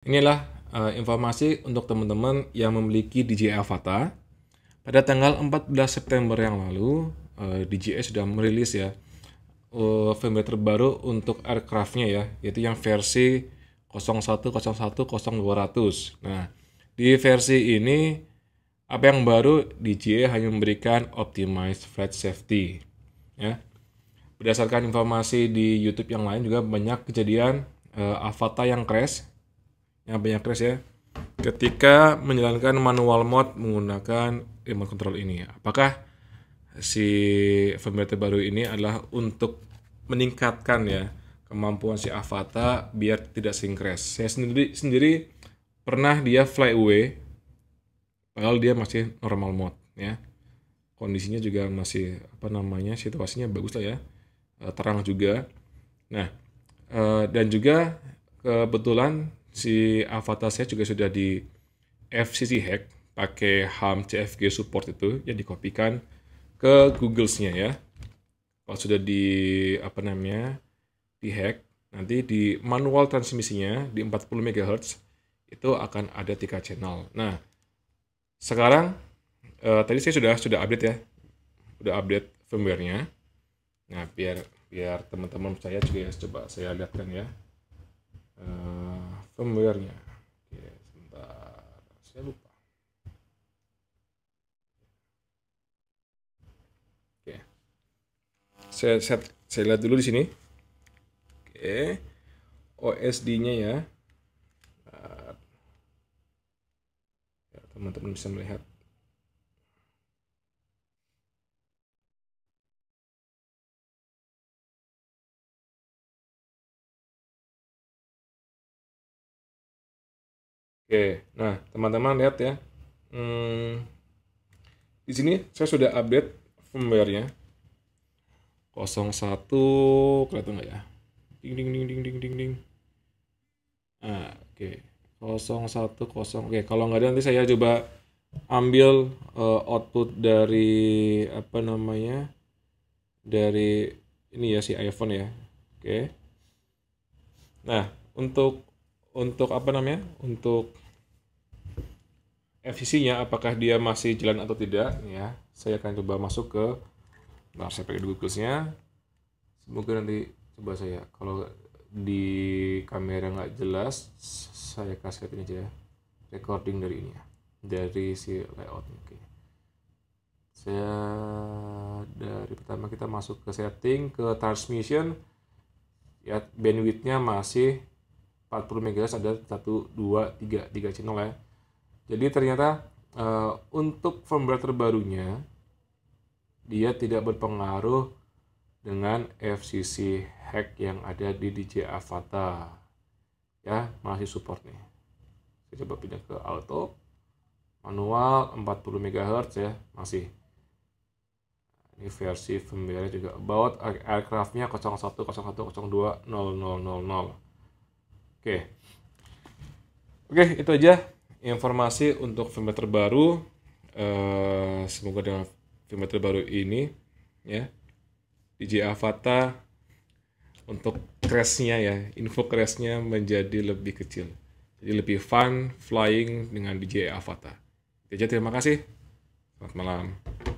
Inilah uh, informasi untuk teman-teman yang memiliki DJI Avata. Pada tanggal 14 September yang lalu, uh, eh, DJI sudah merilis ya uh, eh, firmware terbaru untuk aircraftnya ya, yaitu yang versi 01010200. Nah, di versi ini apa yang baru DJI hanya memberikan optimized flight safety ya. Berdasarkan informasi di YouTube yang lain juga banyak kejadian uh, Avata yang crash yang banyak crash ya ketika menjalankan manual mode menggunakan remote control ini. Apakah si firmware terbaru ini adalah untuk meningkatkan ya kemampuan si Avata biar tidak sering crash. Saya sendiri sendiri pernah dia fly away padahal dia masih normal mode ya. Kondisinya juga masih apa namanya situasinya bagus lah ya. Eh, terang juga. Nah, eh, dan juga kebetulan si avatar saya juga sudah di FCC hack pakai ham CFG support itu yang dikopikan ke Google-nya ya. Kalau sudah di apa namanya di hack nanti di manual transmisinya di 40 MHz itu akan ada tiga channel. Nah, sekarang eh, tadi saya sudah sudah update ya. sudah update firmware-nya. Nah, biar biar teman-teman saya juga ya, coba saya lihatkan ya pembayarnya oke sebentar saya lupa oke saya set saya lihat dulu di sini oke OSD-nya ya. ya teman-teman bisa melihat Oke, nah teman-teman lihat ya, hmm, di sini saya sudah update firmware-nya. 01 kelihatan nggak ya? Ding ding ding ding ding ding ding. Nah, oke. Okay. 01 0 oke okay, kalau nggak ada nanti saya coba ambil uh, output dari apa namanya dari ini ya si iPhone ya oke okay. nah untuk untuk apa namanya untuk FCC-nya eh, apakah dia masih jalan atau tidak ya saya akan coba masuk ke bar nah, saya pakai Google-nya semoga nanti coba saya kalau di kamera nggak jelas saya kasih ini aja recording dari ini ya dari si layout oke saya dari pertama kita masuk ke setting ke transmission ya bandwidthnya masih 40 MHz ada 1, 2, 3, 3 channel ya jadi ternyata uh, untuk firmware terbarunya dia tidak berpengaruh dengan FCC hack yang ada di DJ Avata. Ya, masih support nih. Saya coba pindah ke auto. Manual 40 MHz ya, masih. Ini versi firmware juga about aircraftnya 0101020000. Oke. Oke, itu aja informasi untuk firmware terbaru uh, semoga dengan firmware terbaru ini ya DJ Avata untuk crashnya ya info crashnya menjadi lebih kecil jadi lebih fun flying dengan DJ Avata. Jadi terima kasih. Selamat malam.